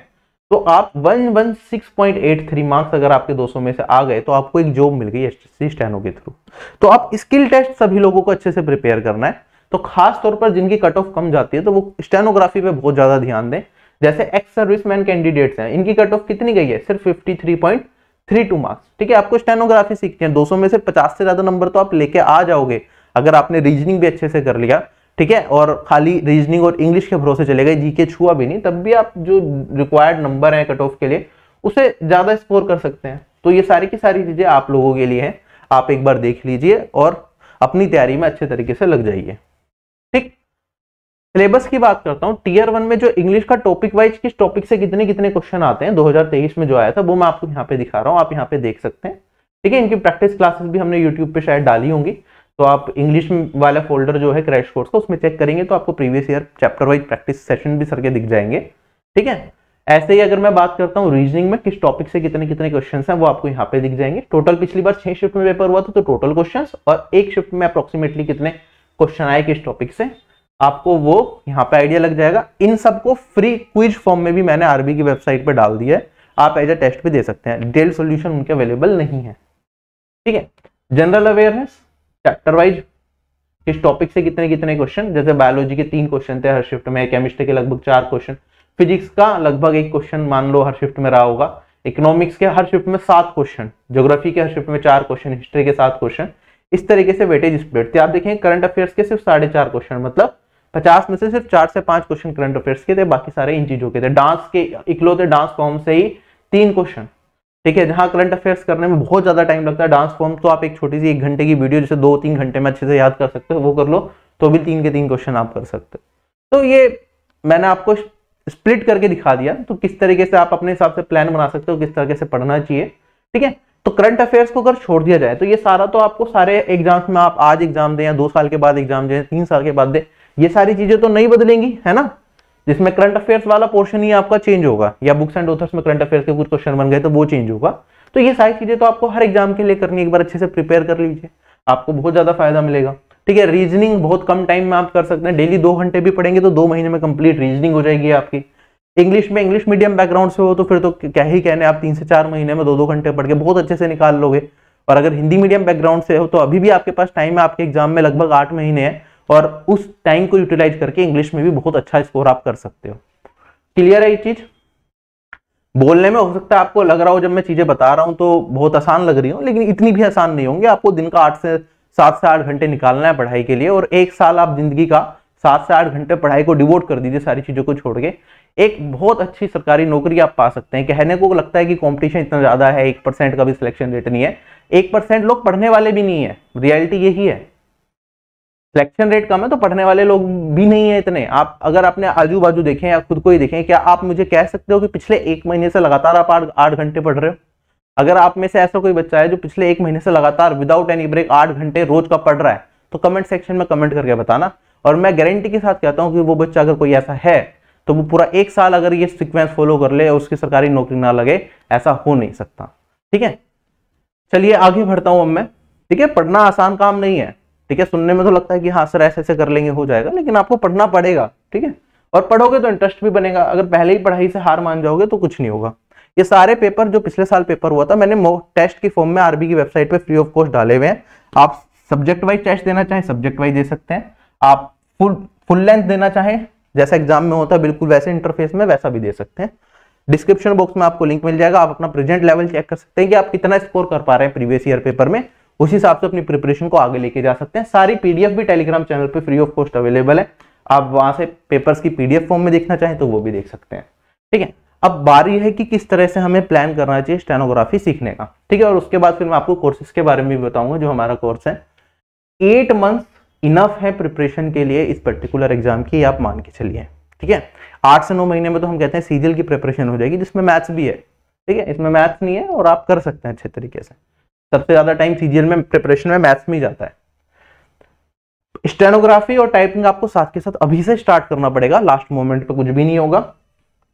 तो आप 116.83 मार्क्स अगर आपके 200 में से आ गए तो आपको एक जॉब मिल गई एसटीसी स्टैनो के थ्रू तो आप स्किल टेस्ट सभी लोगों को अच्छे से प्रिपेयर करना है तो खास तौर पर जिनकी कट ऑफ कम जाती है तो वो स्टेनोग्राफी पे बहुत ज्यादा ध्यान दें जैसे एक्स सर्विसमैन कैंडिडेट्स हैं इनकी कट ऑफ कितनी गई है सिर्फ फिफ्टी मार्क्स ठीक है आपको स्टेनोग्राफी सीखनी है दो में से पचास से ज्यादा नंबर तो आप लेके आ जाओगे अगर आपने रीजनिंग भी अच्छे से कर लिया ठीक है और खाली रीजनिंग और इंग्लिश के भरोसे चले गए जी छुआ भी नहीं तब भी आप जो रिक्वायर्ड नंबर है कट ऑफ के लिए उसे ज़्यादा स्कोर कर सकते हैं तो ये सारी की सारी चीज़ें आप लोगों के लिए हैं आप एक बार देख लीजिए और अपनी तैयारी में अच्छे तरीके से लग जाइए ठीक सिलेबस की बात करता हूँ टीयर वन में जो इंग्लिश का टॉपिक वाइज किस टॉपिक से कितने कितने क्वेश्चन आते हैं 2023 में जो आया था वो मैं आपको यहाँ पे दिखा रहा हूँ आप यहाँ पे देख सकते हैं ठीक है इनकी प्रैक्टिस क्लासेस भी हमने यूट्यूब पर शायद डाली होंगी तो आप इंग्लिश वाला फोल्डर जो है क्रैश कोर्स का उसमें चेक करेंगे तो आपको previous year chapter wise practice session भी सर के दिख जाएंगे ठीक है ऐसे ही अगर मैं बात करता हूँ रीजनिंग में किस टॉपिक से कितने कितने क्वेश्चन हैं वो आपको यहाँ पे दिख जाएंगे टोटल पिछली बार छह शिफ्ट में पेपर हुआ था तो टोटल क्वेश्चन और एक शिफ्ट में अप्रोक्सीमेटली कितने क्वेश्चन आए किस टॉपिक से आपको वो यहाँ पे आइडिया लग जाएगा इन सबको फ्री क्विज फॉर्म में भी मैंने आरबी की वेबसाइट पर डाल दिया है आप एज ए टेस्ट भी दे सकते हैं डेल सोल्यूशन उनके अवेलेबल नहीं है ठीक है जनरल अवेयरनेस चैप्टर वाइज किस टॉपिक से कितने कितने क्वेश्चन जैसे बायोलॉजी के तीन क्वेश्चन थे हर शिफ्ट में केमिस्ट्री के लगभग चार क्वेश्चन फिजिक्स का लगभग एक क्वेश्चन मान लो हर शिफ्ट में रहा होगा इकोनॉमिक्स के हर शिफ्ट में सात क्वेश्चन ज्योग्राफी के हर शिफ्ट में चार क्वेश्चन हिस्ट्री के सात क्वेश्चन इस तरीके से वेटेज स्प्लिट थे आप देखें करंट अफेयर्स के सिर्फ साढ़े चार क्वेश्चन मतलब पचास में से सिर्फ चार से पांच क्वेश्चन करंट अफेयर्स के थे बाकी सारे इन चीजों के थे डांस के इकलौते डांस फॉर्म से ही तीन क्वेश्चन ठीक है जहां करंट अफेयर्स करने में बहुत ज़्यादा टाइम लगता है डांस फॉर्म तो आप एक छोटी सी एक घंटे की वीडियो जैसे दो तीन घंटे में अच्छे से याद कर सकते हो वो कर लो तो भी तीन के तीन क्वेश्चन आप कर सकते हो तो ये मैंने आपको स्प्लिट करके दिखा दिया तो किस तरीके से आप अपने हिसाब से प्लान बना सकते हो किस तरीके से पढ़ना चाहिए ठीक है तो करंट अफेयर्स को अगर छोड़ दिया जाए तो ये सारा तो आपको सारे एग्जाम्स में आप आज एग्जाम दें या दो साल के बाद एग्जाम दें तीन साल के बाद दें ये सारी चीज़ें तो नहीं बदलेंगी है ना जिसमें करंट अफेयर्स वाला पोर्शन ही आपका चेंज होगा या बुक्स एंड ऑथर्स में करंट अफेयर्स के कुछ क्वेश्चन बन गए तो वो चेंज होगा तो ये सारी चीजें तो आपको हर एग्जाम के लिए करनी एक बार अच्छे से प्रिपेयर कर लीजिए आपको बहुत ज्यादा फायदा मिलेगा ठीक है रीजनिंग बहुत कम टाइम में आप कर सकते हैं डेली दो घंटे भी पढ़ेंगे तो दो महीने में कंप्लीट रीजनिंग हो जाएगी आपकी इंग्लिश में इंग्लिश मीडियम बैकग्राउंड से हो तो फिर तो क्या ही कहने आप तीन से चार महीने में दो दो घंटे पढ़ के बहुत अच्छे से निकाल लोगे और अगर हिंदी मीडियम बैकग्राउंड से हो तो अभी भी आपके पास टाइम है आपके एग्जाम में लगभग आठ महीने हैं और उस टाइम को यूटिलाइज करके इंग्लिश में भी बहुत अच्छा स्कोर आप कर सकते हो क्लियर है ये चीज़ बोलने में हो सकता है आपको लग रहा हो जब मैं चीज़ें बता रहा हूं तो बहुत आसान लग रही हूं लेकिन इतनी भी आसान नहीं होंगी आपको दिन का आठ से सात से आठ घंटे निकालना है पढ़ाई के लिए और एक साल आप जिंदगी का सात से आठ घंटे पढ़ाई को डिवोट कर दीजिए सारी चीज़ों को छोड़ के एक बहुत अच्छी सरकारी नौकरी आप पा सकते हैं कहने को लगता है कि कंपटीशन इतना ज़्यादा है एक परसेंट का भी सिलेक्शन रेट नहीं है एक परसेंट लोग पढ़ने वाले भी नहीं है रियलिटी यही है सिलेक्शन रेट कम है तो पढ़ने वाले लोग भी नहीं है इतने आप अगर अपने आजू बाजू देखें या खुद को ही देखें क्या आप मुझे कह सकते हो कि पिछले एक महीने से लगातार आप आठ घंटे पढ़ रहे हो अगर आप में से ऐसा कोई बच्चा है जो पिछले एक महीने से लगातार विदाउट एनी ब्रेक आठ घंटे रोज का पढ़ रहा है तो कमेंट सेक्शन में कमेंट करके बताना और मैं गारंटी के साथ कहता हूँ कि वो बच्चा अगर कोई ऐसा है तो वो पूरा एक साल अगर ये सिक्वेंस फॉलो कर ले उसकी सरकारी नौकरी ना लगे ऐसा हो नहीं सकता ठीक है चलिए आगे बढ़ता हूँ अब मैं ठीक है पढ़ना आसान काम नहीं है ठीक है सुनने में तो लगता है कि हाँ सर ऐसे ऐसे कर लेंगे हो जाएगा लेकिन आपको पढ़ना पड़ेगा ठीक है और पढ़ोगे तो इंटरेस्ट भी बनेगा अगर पहले ही पढ़ाई से हार मान जाओगे तो कुछ नहीं होगा ये सारे पेपर जो पिछले साल पेपर हुआ था मैंने टेस्ट की फॉर्म में आरबी की वेबसाइट पे फ्री ऑफ कॉस्ट डाले हुए हैं आप सब्जेक्ट वाइज टेस्ट देना चाहे सब्जेक्ट वाइज दे सकते हैं आप फुल फुल लेंथ देना चाहें जैसा एग्जाम में होता है बिल्कुल वैसे इंटरफेस में वैसा भी दे सकते हैं डिस्क्रिप्शन बॉक्स में आपको लिंक मिल जाएगा आप अपना प्रेजेंट लेवल चेक कर सकते हैं कि आप कितना स्कोर कर पा रहे हैं प्रीवियस ईयर पेपर में उस हिसाब से अपनी प्रिपरेशन को आगे लेके जा सकते हैं सारी पीडीएफ भी टेलीग्राम चैनल पर फ्री ऑफ कॉस्ट अवेलेबल है आप वहां से पेपर्स की पीडीएफ फॉर्म में देखना चाहें तो वो भी देख सकते हैं ठीक है अब बारी है कि किस तरह से हमें प्लान करना चाहिए स्टेनोग्राफी सीखने का ठीक है और उसके बाद फिर मैं आपको कोर्सेज के बारे में भी बताऊंगा जो हमारा कोर्स है एट मंथ्स इनफ है प्रिपरेशन के लिए इस पर्टिकुलर एग्जाम की आप मान के चलिए ठीक है आठ से नौ महीने में तो हम कहते हैं सीजल की प्रिपरेशन हो जाएगी जिसमें मैथ्स भी है ठीक है इसमें मैथ्स नहीं है और आप कर सकते हैं अच्छे तरीके से सबसे ज़्यादा टाइम सीजीएल में प्रिपरेशन में मैथ्स में ही जाता है स्टेनोग्राफी और टाइपिंग आपको साथ के साथ अभी से स्टार्ट करना पड़ेगा लास्ट मोमेंट पे कुछ भी नहीं होगा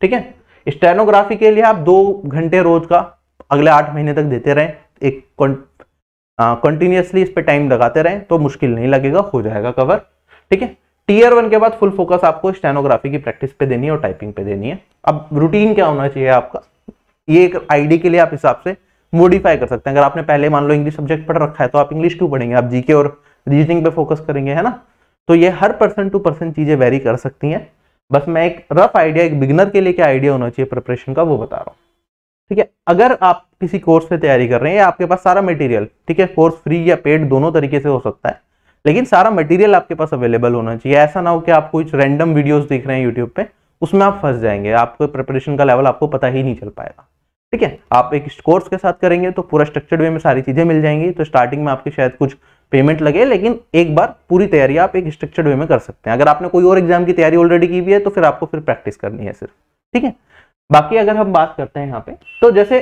ठीक है स्टेनोग्राफी के लिए आप दो घंटे रोज का अगले आठ महीने तक देते रहें एक कंटिन्यूसली इस पर टाइम लगाते रहें तो मुश्किल नहीं लगेगा हो जाएगा कवर ठीक है टीयर वन के बाद फुल फोकस आपको स्टेनोग्राफी की प्रैक्टिस पे देनी है और टाइपिंग पे देनी है अब रूटीन क्या होना चाहिए आपका ये एक आईडी के लिए आप हिसाब से मॉडिफाई कर सकते हैं अगर आपने पहले मान लो इंग्लिश सब्जेक्ट पढ़ रखा है तो आप इंग्लिश क्यों पढ़ेंगे आप जीके और रीजनिंग पे फोकस करेंगे है ना तो ये हर पर्सन टू पर्सन चीज़ें वेरी कर सकती हैं बस मैं एक रफ आइडिया एक बिगनर के लिए क्या आइडिया होना चाहिए प्रिपरेशन का वो बता रहा हूँ ठीक है अगर आप किसी कोर्स पे तैयारी कर रहे हैं या आपके पास सारा मटेरियल ठीक है कोर्स फ्री या पेड दोनों तरीके से हो सकता है लेकिन सारा मटेरियल आपके पास अवेलेबल होना चाहिए ऐसा ना हो कि आप कुछ रैंडम वीडियोज देख रहे हैं यूट्यूब पे उसमें आप फंस जाएंगे आपको प्रिपरेशन का लेवल आपको पता ही नहीं चल पाएगा ठीक है आप एक कोर्स के साथ करेंगे तो पूरा स्ट्रक्चर्ड वे में सारी चीज़ें मिल जाएंगी तो स्टार्टिंग में आपके शायद कुछ पेमेंट लगे लेकिन एक बार पूरी तैयारी आप एक स्ट्रक्चर्ड वे में कर सकते हैं अगर आपने कोई और एग्जाम की तैयारी ऑलरेडी की हुई है तो फिर आपको फिर प्रैक्टिस करनी है सिर्फ ठीक है बाकी अगर हम बात करते हैं यहाँ पे तो जैसे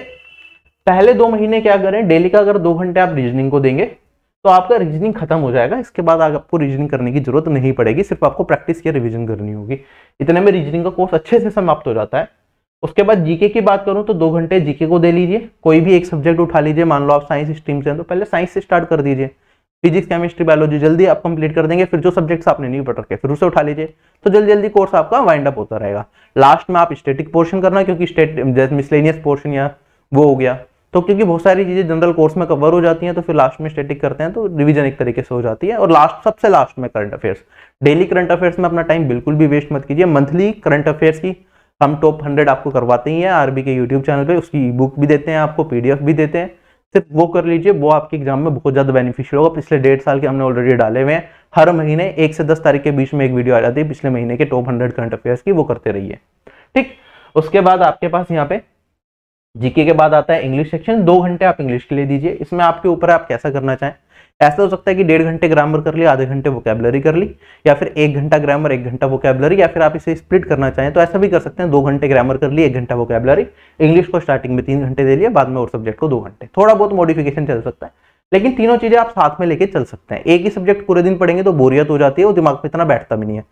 पहले दो महीने क्या करें डेली का अगर दो घंटे आप रीजनिंग को देंगे तो आपका रीजनिंग खत्म हो जाएगा इसके बाद आपको रीजनिंग करने की जरूरत नहीं पड़ेगी सिर्फ आपको प्रैक्टिस या रिविजन करनी होगी इतने में रीजनिंग का कोर्स अच्छे से समाप्त हो जाता है उसके बाद जीके की बात करूं तो दो घंटे जीके को दे लीजिए कोई भी एक सब्जेक्ट उठा लीजिए मान लो आप साइंस स्ट्रीम से तो पहले साइंस से स्टार्ट कर दीजिए फिजिक्स केमिस्ट्री बायोलॉजी जल्दी आप कंप्लीट कर देंगे फिर जो सब्जेक्ट्स आपने नहीं पढ़ रखे फिर उसे उठा लीजिए तो जल्दी जल्दी कोर्स आपका वाइंड अप होता रहेगा लास्ट में आप स्टेटिक पोर्शन करना क्योंकि स्टेट मिसलेनियस पोर्शन या वो हो गया तो क्योंकि बहुत सारी चीज़ें जनरल कोर्स में कवर हो जाती हैं तो फिर लास्ट में स्टेटिक करते हैं तो रिवीजन एक तरीके से हो जाती है और लास्ट सबसे लास्ट में current affairs daily current affairs में अपना टाइम बिल्कुल भी वेस्ट मत कीजिए मंथली करंट अफेयर्स की हम टॉप हंड्रेड आपको करवाते ही हैं आरबी के यूट्यूब चैनल पे उसकी ई बुक भी देते हैं आपको पीडीएफ भी देते हैं सिर्फ वो कर लीजिए वो आपके एग्जाम में बहुत ज़्यादा बेनिफिशियल होगा पिछले डेढ़ साल के हमने ऑलरेडी डाले हुए हैं हर महीने एक से दस तारीख के बीच में एक वीडियो आ जाती है पिछले महीने के टॉप हंड्रेड करंट अफेयर्स की वो करते रहिए ठीक उसके बाद आपके पास यहाँ पे जीके के बाद आता है इंग्लिश सेक्शन दो घंटे आप इंग्लिश के लिए दीजिए इसमें आपके ऊपर आप कैसा करना चाहें ऐसा हो सकता है कि डेढ़ घंटे ग्रामर कर लिया आधे घंटे वोकेबलरी कर ली या फिर एक घंटा ग्रामर एक घंटा वोकेबलरी या फिर आप इसे स्प्लिट करना चाहें तो ऐसा भी कर सकते हैं दो घंटे ग्रामर कर लिए एक घंटा वोकेबलरी इंग्लिश को स्टार्टिंग में तीन घंटे दे लिया बाद में और सब्जेक्ट को दो घंटे थोड़ा बहुत मॉडिफिकेशन चल सकता है लेकिन तीनों चीज़ें आप साथ में लेके चल सकते हैं एक ही सब्जेक्ट पूरे दिन पढ़ेंगे तो बोरियत हो जाती है और दिमाग पे इतना बैठता भी नहीं है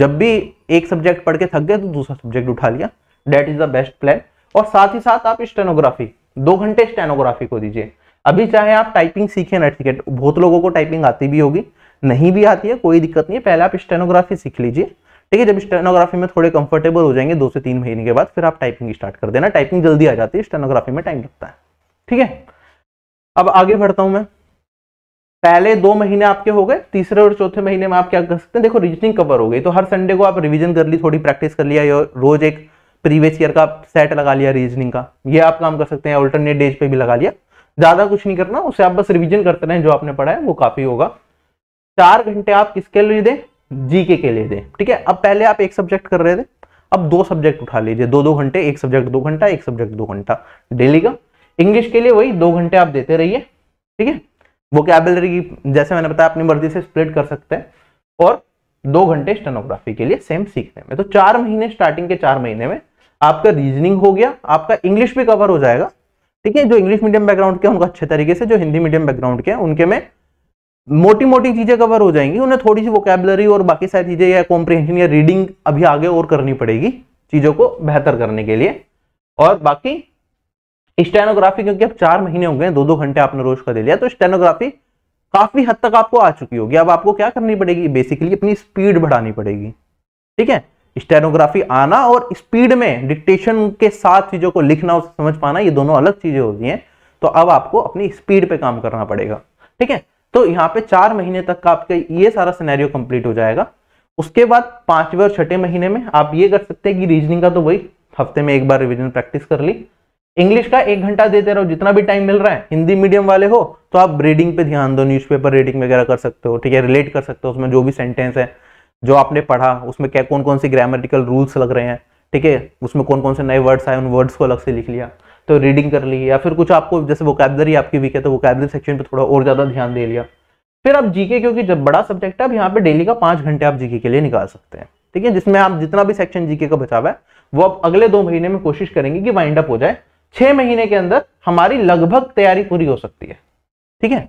जब भी एक सब्जेक्ट पढ़ के थक गए तो दूसरा सब्जेक्ट उठा लिया that is the best plan और साथ ही साथ आप स्टेनोग्राफी दो घंटे स्टेनोग्राफी को दीजिए अभी चाहे आप टाइपिंग सीखे ना ठीक है बहुत लोगों को टाइपिंग आती भी होगी नहीं भी आती है कोई दिक्कत नहीं है पहले आप स्टेनोग्राफी सीख लीजिए ठीक है जब स्टेनोग्राफी में थोड़े कंफर्टेबल हो जाएंगे दो से तीन महीने के बाद फिर आप टाइपिंग स्टार्ट कर देना टाइपिंग जल्दी आ जाती है स्टेनोग्राफी में टाइम लगता है ठीक है अब आगे बढ़ता हूं मैं पहले दो महीने आपके हो गए तीसरे और चौथे महीने में आप क्या कर सकते हैं देखो रीजनिंग कवर हो गई तो हर संडे को आप रिविजन कर ली थोड़ी प्रैक्टिस कर लिया रोज एक प्रीवियस ईयर का सेट लगा लिया रीजनिंग का ये आप काम कर सकते हैं ऑल्टरनेट डेज पे भी लगा लिया ज्यादा कुछ नहीं करना उसे आप बस रिविजन करते रहें जो आपने पढ़ा है वो काफी होगा चार घंटे आप किसके लिए दें जीके के लिए दें ठीक है अब पहले आप एक सब्जेक्ट कर रहे थे अब दो सब्जेक्ट उठा लीजिए दो दो घंटे एक सब्जेक्ट दो घंटा एक सब्जेक्ट दो घंटा डेली का इंग्लिश के लिए वही दो घंटे आप देते रहिए ठीक है वो कैबलरी जैसे मैंने बताया अपनी मर्जी से स्प्लिट कर सकते हैं और दो घंटे स्टेनोग्राफी के लिए सेम सीखने में तो चार महीने स्टार्टिंग के चार महीने में आपका रीजनिंग हो गया आपका इंग्लिश भी कवर हो जाएगा ठीक है जो इंग्लिश मीडियम बैकग्राउंड के उनको अच्छे तरीके से जो हिंदी मीडियम बैकग्राउंड के उनके में मोटी मोटी चीजें कवर हो जाएंगी उन्हें थोड़ी सी वोकेबलरी और बाकी सारी चीजें या कॉम्प्रिहेंशन या रीडिंग अभी आगे और करनी पड़ेगी चीजों को बेहतर करने के लिए और बाकी स्टेनोग्राफी क्योंकि अब चार महीने हो गए दो दो घंटे आपने रोज का दे लिया तो स्टेनोग्राफी काफी हद तक आपको आ चुकी होगी अब आपको क्या करनी पड़ेगी बेसिकली अपनी स्पीड बढ़ानी पड़ेगी ठीक है स्टेनोग्राफी आना और स्पीड में डिक्टेशन के साथ चीज़ों को लिखना और समझ पाना ये दोनों अलग चीज़ें होती हैं तो अब आपको अपनी स्पीड पे काम करना पड़ेगा ठीक है तो यहाँ पे चार महीने तक का आपका ये सारा सिनेरियो कंप्लीट हो जाएगा उसके बाद पांचवें और छठे महीने में आप ये कर सकते हैं कि रीजनिंग का तो वही हफ्ते में एक बार रिविजन प्रैक्टिस कर ली इंग्लिश का एक घंटा देते रहो जितना भी टाइम मिल रहा है हिंदी मीडियम वाले हो तो आप रीडिंग पे ध्यान दो न्यूज़पेपर रीडिंग वगैरह कर सकते हो ठीक है रिलेट कर सकते हो उसमें जो भी सेंटेंस है जो आपने पढ़ा उसमें क्या कौन कौन से ग्रामेटिकल रूल्स लग रहे हैं ठीक है उसमें कौन कौन से नए वर्ड्स आए उन वर्ड्स को अलग से लिख लिया तो रीडिंग कर ली या फिर कुछ आपको जैसे कैबलरी आपकी वीक है तो कैबलरी सेक्शन पर थोड़ा और ज़्यादा ध्यान दे लिया फिर आप जीके क्योंकि जब बड़ा सब्जेक्ट है अब यहाँ पे डेली का पाँच घंटे आप जीके के लिए निकाल सकते हैं ठीक है जिसमें आप जितना भी सेक्शन जीके का बचा हुआ है वो आप अगले दो महीने में कोशिश करेंगे कि वाइंड अप हो जाए छः महीने के अंदर हमारी लगभग तैयारी पूरी हो सकती है ठीक है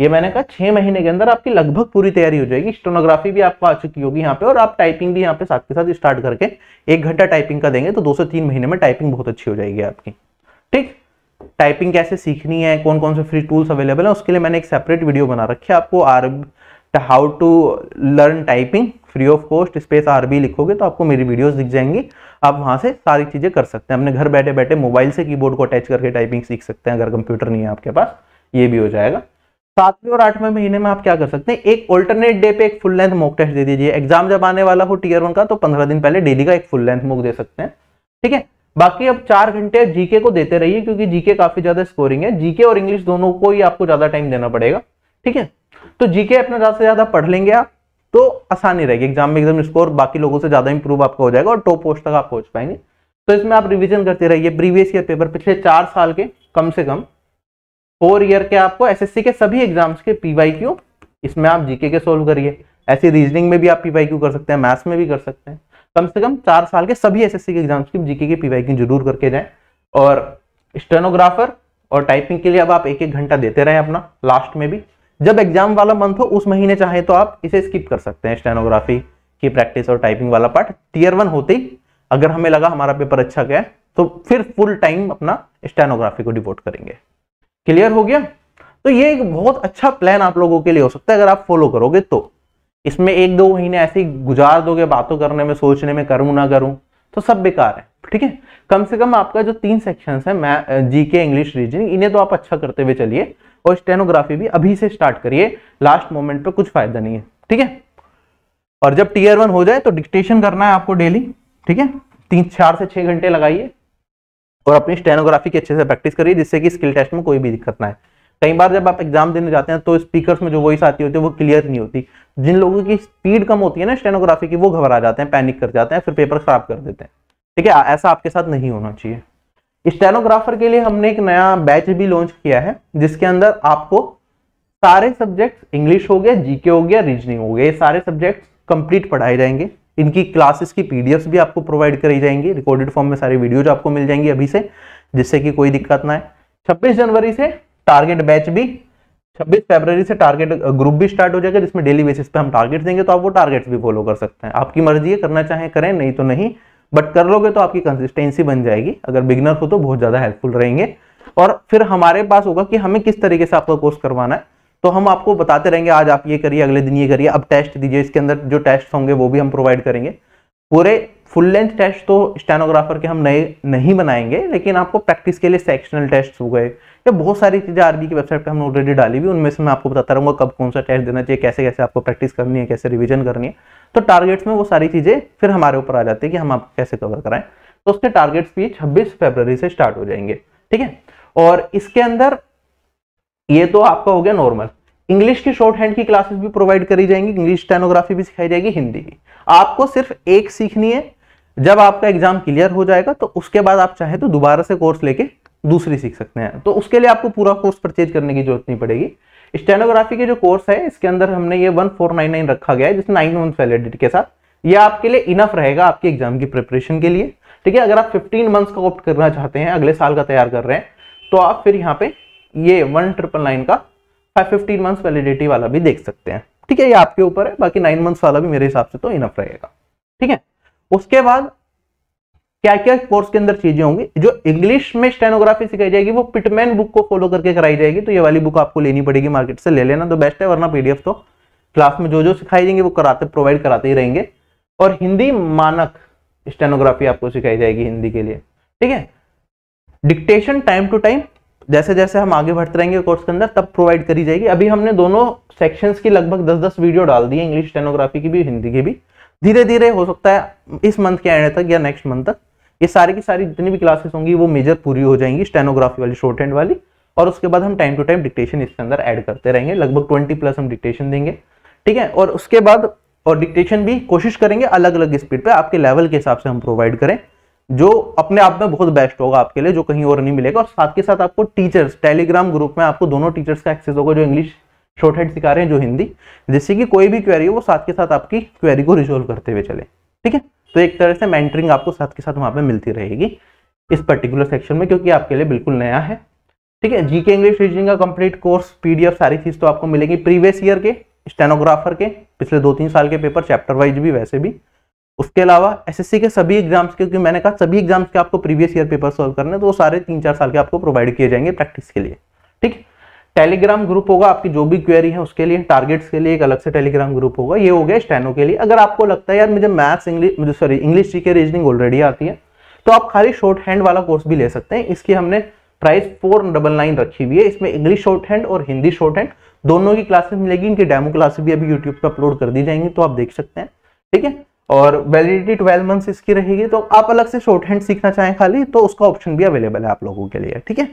ये मैंने कहा छह महीने के अंदर आपकी लगभग पूरी तैयारी हो जाएगी स्टोनोग्राफी भी आपको आ चुकी होगी यहाँ पे और आप टाइपिंग भी यहाँ पे साथ के साथ स्टार्ट करके एक घंटा टाइपिंग का देंगे तो दो से तीन महीने में टाइपिंग बहुत अच्छी हो जाएगी आपकी ठीक टाइपिंग कैसे सीखनी है कौन कौन से फ्री टूल्स अवेलेबल है उसके लिए मैंने एक सेपरेट वीडियो बना रखी है आपको R how to learn typing free of cost space RB लिखोगे तो आपको मेरी वीडियोज दिख जाएंगी आप वहां से सारी चीजें कर सकते हैं अपने घर बैठे बैठे मोबाइल से कीबोर्ड को अटैच करके टाइपिंग सीख सकते हैं अगर कंप्यूटर नहीं है आपके पास ये भी हो जाएगा सातवें और आठवें महीने में आप क्या कर सकते हैं एक ऑल्टरनेट डे पे एक फुल लेंथ मॉक टेस्ट दे दीजिए एग्जाम जब आने वाला हो टीयर वन का तो पंद्रह दिन पहले डेली का एक फुल लेंथ मॉक दे सकते हैं ठीक है बाकी अब चार घंटे जीके को देते रहिए क्योंकि जीके काफी ज्यादा स्कोरिंग है जीके और इंग्लिश दोनों को ही आपको ज्यादा टाइम देना पड़ेगा ठीक है तो जीके अपना ज्यादा से ज्यादा पढ़ लेंगे आप तो आसानी रहेगी एग्जाम में एकदम स्कोर बाकी लोगों से ज्यादा इंप्रूव आपका हो जाएगा और टॉप पोस्ट तक आप पहुंच पाएंगे तो इसमें आप रिविजन करते रहिए प्रीवियस ईयर पेपर पिछले चार साल के कम से कम फोर ईयर के आपको एसएससी के सभी एग्जाम्स के क्यू इसमें आप जीके के सोल्व करिए ऐसी रीजनिंग में भी आप क्यू कर सकते हैं मैथ्स में भी कर सकते हैं कम से कम चार साल के सभी एसएससी के एग्जाम्स की जीके के क्यू जरूर करके जाए और स्टेनोग्राफर और टाइपिंग के लिए अब आप एक एक घंटा देते रहें अपना लास्ट में भी जब एग्जाम वाला मंथ हो उस महीने चाहे तो आप इसे स्किप कर सकते हैं स्टेनोग्राफी की प्रैक्टिस और टाइपिंग वाला पार्ट टीयर वन होते ही अगर हमें लगा हमारा पेपर अच्छा गया तो फिर फुल टाइम अपना स्टेनोग्राफी को डिवोट करेंगे क्लियर हो गया तो ये एक बहुत अच्छा प्लान आप लोगों के लिए हो सकता है अगर आप फॉलो करोगे तो इसमें एक दो महीने ऐसे ही गुजार दोगे बातों करने में सोचने में करूं ना करूं तो सब बेकार है ठीक है कम से कम आपका जो तीन सेक्शन है मैं जी के इंग्लिश रीजनिंग इन्हें तो आप अच्छा करते हुए चलिए और स्टेनोग्राफी भी अभी से स्टार्ट करिए लास्ट मोमेंट पे कुछ फायदा नहीं है ठीक है और जब टीयर वन हो जाए तो डिक्टेशन करना है आपको डेली ठीक है तीन चार से छह घंटे लगाइए और अपनी स्टेनोग्राफी की अच्छे से प्रैक्टिस करिए जिससे कि स्किल टेस्ट में कोई भी दिक्कत ना है कई बार जब आप एग्जाम देने जाते हैं तो स्पीकर्स में जो वॉइस आती होती है वो क्लियर नहीं होती जिन लोगों की स्पीड कम होती है ना स्टेनोग्राफी की वो घबरा जाते हैं पैनिक कर जाते हैं फिर पेपर खराब कर देते हैं ठीक है ऐसा आपके साथ नहीं होना चाहिए स्टेनोग्राफर के लिए हमने एक नया बैच भी लॉन्च किया है जिसके अंदर आपको सारे सब्जेक्ट्स इंग्लिश हो गया जीके हो गया रीजनिंग e हो गया ये सारे सब्जेक्ट्स कंप्लीट पढ़ाए जाएंगे इनकी क्लासेस की पीडीएफ्स भी आपको प्रोवाइड कराई जाएंगी रिकॉर्डेड फॉर्म में सारी वीडियोज आपको मिल जाएंगी अभी से जिससे कि कोई दिक्कत ना है छब्बीस जनवरी से टारगेट बैच भी 26 फरवरी से टारगेट ग्रुप भी स्टार्ट हो जाएगा जिसमें डेली बेसिस पे हम टारगेट्स देंगे तो आप वो टारगेट्स भी फॉलो कर सकते हैं आपकी मर्जी है करना चाहें करें नहीं तो नहीं बट कर लोगे तो आपकी कंसिस्टेंसी बन जाएगी अगर बिगनर हो तो बहुत ज़्यादा हेल्पफुल रहेंगे और फिर हमारे पास होगा कि हमें किस तरीके से आपका कोर्स करवाना है तो हम आपको बताते रहेंगे आज आप ये करिए अगले दिन ये करिए अब टेस्ट दीजिए इसके अंदर जो टेस्ट होंगे वो भी हम प्रोवाइड करेंगे पूरे फुल लेंथ टेस्ट तो स्टेनोग्राफर के हम नए नहीं बनाएंगे लेकिन आपको प्रैक्टिस के लिए सेक्शनल टेस्ट हो गए या बहुत सारी चीज़ें आरबी की वेबसाइट पर हमने ऑलरेडी डाली भी उनमें से मैं आपको बताता रहूँगा कब कौन सा टेस्ट देना चाहिए कैसे कैसे आपको प्रैक्टिस करनी है कैसे रिविजन करनी है तो टारगेट्स में वो सारी चीज़ें फिर हमारे ऊपर आ जाती है कि हम आपको कैसे कवर कराएं तो उसके टारगेट्स भी छब्बीस फेबर से स्टार्ट हो जाएंगे ठीक है और इसके अंदर ये तो आपका हो गया नॉर्मल इंग्लिश की शॉर्ट हैंड की क्लासेस भी प्रोवाइड करी जाएंगी इंग्लिश स्टेनोग्राफी भी सिखाई जाएगी हिंदी की आपको सिर्फ एक सीखनी है जब आपका एग्जाम क्लियर हो जाएगा तो उसके बाद आप चाहे तो दोबारा से कोर्स लेके दूसरी सीख सकते हैं तो उसके लिए आपको पूरा कोर्स परचेज करने की जरूरत नहीं पड़ेगी स्टेनोग्राफी के जो कोर्स है इसके अंदर हमने ये वन फोर नाइन नाइन रखा गया है जिसमें नाइन मंथ वैलिडिटी के साथ ये आपके लिए इनफ रहेगा आपके एग्जाम की प्रिपरेशन के लिए ठीक है अगर आप फिफ्टीन मंथ्स का ऑप्ट करना चाहते हैं अगले साल का तैयार कर रहे हैं तो आप फिर यहाँ पे ये वन ट्रिपल नाइन का फाइव फिफ्टीन मंथ्स वैलिडिटी वाला भी देख सकते हैं ठीक है ये आपके ऊपर है बाकी नाइन मंथ्स वाला भी मेरे हिसाब से तो इनफ रहेगा ठीक है उसके बाद क्या क्या कोर्स के अंदर चीजें होंगी जो इंग्लिश में स्टेनोग्राफी सिखाई जाएगी वो पिटमैन बुक को फॉलो करके कराई जाएगी तो ये वाली बुक आपको लेनी पड़ेगी मार्केट से ले लेना तो बेस्ट है वरना पीडीएफ तो क्लास में जो जो सिखाई देंगे वो कराते प्रोवाइड कराते ही रहेंगे और हिंदी मानक स्टेनोग्राफी आपको सिखाई जाएगी हिंदी के लिए ठीक है डिक्टेशन टाइम टू टाइम जैसे जैसे हम आगे बढ़ते रहेंगे कोर्स के अंदर तब प्रोवाइड करी जाएगी अभी हमने दोनों सेक्शंस की लगभग दस दस वीडियो डाल दी है इंग्लिश स्टेनोग्राफी की भी हिंदी की भी धीरे धीरे हो सकता है इस मंथ के एंड तक या नेक्स्ट मंथ तक ये सारी की सारी जितनी भी क्लासेस होंगी वो मेजर पूरी हो जाएंगी स्टेनोग्राफी वाली शॉर्ट हैंड वाली और उसके बाद हम टाइम टू टाइम डिक्टेशन इसके अंदर ऐड करते रहेंगे लगभग ट्वेंटी प्लस हम डिक्टेशन देंगे ठीक है और उसके बाद और डिक्टेशन भी कोशिश करेंगे अलग अलग स्पीड पे आपके लेवल के हिसाब से हम प्रोवाइड करें जो अपने आप में बहुत बेस्ट होगा आपके लिए जो कहीं और नहीं मिलेगा और साथ के साथ आपको टीचर्स टेलीग्राम ग्रुप में आपको दोनों टीचर्स का एक्सेस होगा जो इंग्लिश शॉर्ट हेड सिखा रहे हैं जो हिंदी जिससे कि कोई भी क्वेरी हो वो साथ के साथ आपकी क्वेरी को रिजोल्व करते हुए चले ठीक है तो एक तरह से मैंटरिंग आपको साथ के साथ वहाँ पर मिलती रहेगी इस पर्टिकुलर सेक्शन में क्योंकि आपके लिए बिल्कुल नया है ठीक है जीके इंग्लिश रीजनिंग का कंप्लीट कोर्स पीडीएफ सारी चीज़ तो आपको मिलेगी प्रीवियस ईयर के स्टेनोग्राफर के पिछले दो तीन साल के पेपर चैप्टर वाइज भी वैसे भी उसके अलावा एसएससी के सभी एग्जाम्स क्योंकि मैंने कहा सभी एग्जाम्स के आपको प्रीवियस ईयर पेपर सॉल्व करने तो वो सारे तीन चार साल के आपको प्रोवाइड किए जाएंगे प्रैक्टिस के लिए ठीक है टेलीग्राम ग्रुप होगा आपकी जो भी क्वेरी है उसके लिए टारगेट्स के लिए एक अलग से टेलीग्राम ग्रुप होगा ये हो गया स्टैनो के लिए अगर आपको लगता है यार मुझे मैथ्स इंग्लिश सॉरी इंग्लिश जी रीजनिंग ऑलरेडी आती है तो आप खाली शॉर्ट हैंड वाला कोर्स भी ले सकते हैं इसकी हमने प्राइस फोर डबल नाइन रखी हुई है इसमें इंग्लिश शॉर्ट हैंड और हिंदी शॉर्ट हैंड दोनों की क्लासेस मिलेगी इनकी डेमो क्लासेस भी अभी यूट्यूब पर अपलोड कर दी जाएंगी तो आप देख सकते हैं ठीक है और वैलिडिटी ट्वेल्व मंथ्स इसकी रहेगी तो आप अलग से शॉर्ट हैंड सीखना चाहें खाली तो उसका ऑप्शन भी अवेलेबल है आप लोगों के लिए ठीक है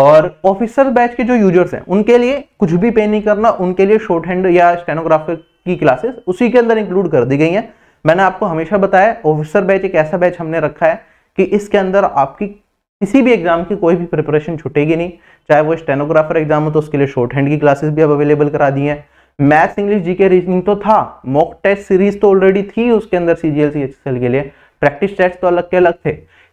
और ऑफिसर बैच के जो यूजर्स हैं उनके लिए कुछ भी पे नहीं करना उनके लिए शॉर्ट हैंड या स्टेनोग्राफर की क्लासेस उसी के अंदर इंक्लूड कर दी गई हैं मैंने आपको हमेशा बताया ऑफिसर बैच एक ऐसा बैच हमने रखा है कि इसके अंदर आपकी किसी भी एग्जाम की कोई भी प्रिपरेशन छूटेगी नहीं चाहे वो स्टेनोग्राफर एग्जाम हो तो उसके लिए शॉर्ट हैंड की क्लासेस भी अब अवेलेबल करा दी हैं मैथ्स इंग्लिश जीके रीजनिंग तो था मॉक टेस्ट सीरीज तो ऑलरेडी थी उसके अंदर सीजीएल सीएचएसएल के लिए प्रैक्टिस टेस्ट तो अलग के अलग थे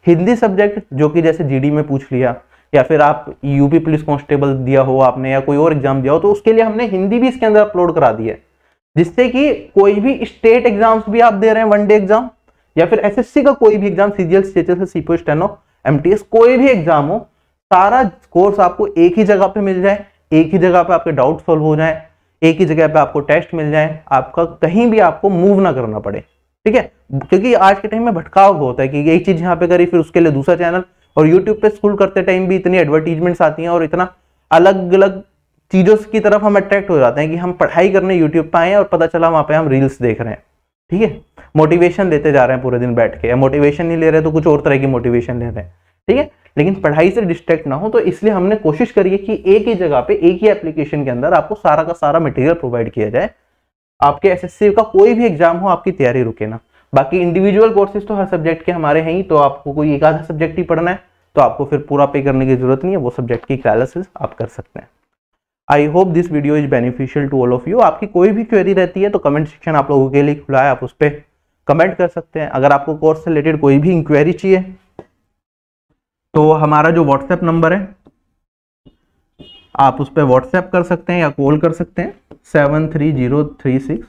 हिंदी सब्जेक्ट जो कि जैसे जीडी में पूछ लिया या फिर आप यूपी पुलिस कांस्टेबल दिया हो आपने या कोई और एग्जाम दिया हो तो उसके लिए हमने हिंदी भी इसके अंदर अपलोड करा दी है जिससे कि कोई भी स्टेट एग्जाम्स भी आप दे रहे हैं वन डे एग्जाम या फिर सी का कोई भी exam CGL CHSL CPO steno S कोई भी एग्जाम हो सारा कोर्स आपको एक ही जगह पे मिल जाए एक ही जगह पे आपके डाउट सॉल्व हो जाए एक ही जगह पे आपको टेस्ट मिल जाए आपका कहीं भी आपको मूव ना करना पड़े ठीक है क्योंकि आज के टाइम में भटकाव होता है कि यही चीज़ यहाँ पे करी फिर उसके लिए दूसरा चैनल और यूट्यूब पे स्कूल करते टाइम भी इतनी एडवर्टीजमेंट्स आती हैं और इतना अलग अलग चीज़ों की तरफ हम अट्रैक्ट हो जाते हैं कि हम पढ़ाई करने यूट्यूब पर आए और पता चला वहां पर हम रील्स देख रहे हैं ठीक है मोटिवेशन लेते जा रहे हैं पूरे दिन बैठ के मोटिवेशन नहीं ले रहे तो कुछ और तरह की मोटिवेशन ले रहे हैं ठीक है लेकिन पढ़ाई से डिस्ट्रैक्ट ना हो तो इसलिए हमने कोशिश करी है कि एक ही जगह पे एक ही एप्लीकेशन के अंदर आपको सारा का सारा मटेरियल प्रोवाइड किया जाए आपके एसएससी का कोई भी एग्जाम हो आपकी तैयारी रुके ना बाकी इंडिविजुअल कोर्सेज तो हर सब्जेक्ट के हमारे हैं ही तो आपको कोई एक आधा सब्जेक्ट ही पढ़ना है तो आपको फिर पूरा पे करने की जरूरत नहीं है वो सब्जेक्ट की क्लासेस आप कर सकते हैं I hope this video is beneficial to all of you आपकी कोई भी क्वेरी रहती है तो कमेंट सेक्शन आप लोगों के लिए खुला है आप उस पर कमेंट कर सकते हैं अगर आपको कोर्स से रिलेटेड कोई भी इंक्वायरी चाहिए तो हमारा जो व्हाट्सएप नंबर है आप उस पर व्हाट्सएप कर सकते हैं या कॉल कर सकते हैं seven three zero three six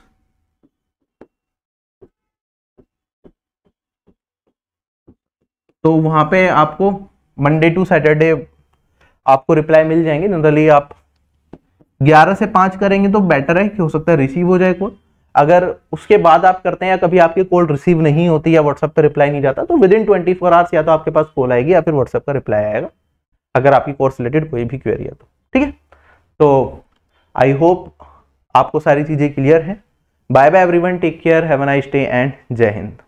तो वहाँ पे आपको मंडे टू सैटरडे आपको रिप्लाई मिल जाएंगे जनरली आप 11 से 5 करेंगे तो बेटर है कि हो सकता है रिसीव हो जाए कॉल अगर उसके बाद आप करते हैं या कभी आपकी कॉल रिसीव नहीं होती या व्हाट्सएप पर रिप्लाई नहीं जाता तो within twenty four hours या तो आपके पास कॉल आएगी या फिर व्हाट्सएप का रिप्लाई आएगा अगर आपकी कोर्स रिलेटेड कोई भी क्वेरी है तो ठीक है तो आई होप आपको सारी चीज़ें क्लियर हैं bye bye everyone take care have a nice day and जय हिंद